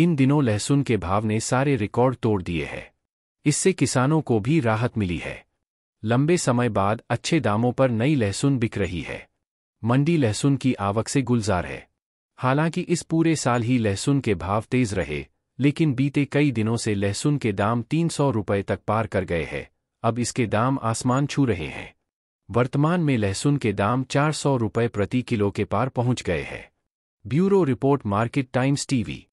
इन दिनों लहसुन के भाव ने सारे रिकॉर्ड तोड़ दिए हैं इससे किसानों को भी राहत मिली है लंबे समय बाद अच्छे दामों पर नई लहसुन बिक रही है मंडी लहसुन की आवक से गुलजार है हालांकि इस पूरे साल ही लहसुन के भाव तेज रहे लेकिन बीते कई दिनों से लहसुन के दाम तीन सौ रुपये तक पार कर गए हैं अब इसके दाम आसमान छू रहे हैं वर्तमान में लहसुन के दाम चार सौ रुपये प्रति किलो के पार पहुंच गए हैं bureau report Market Times TV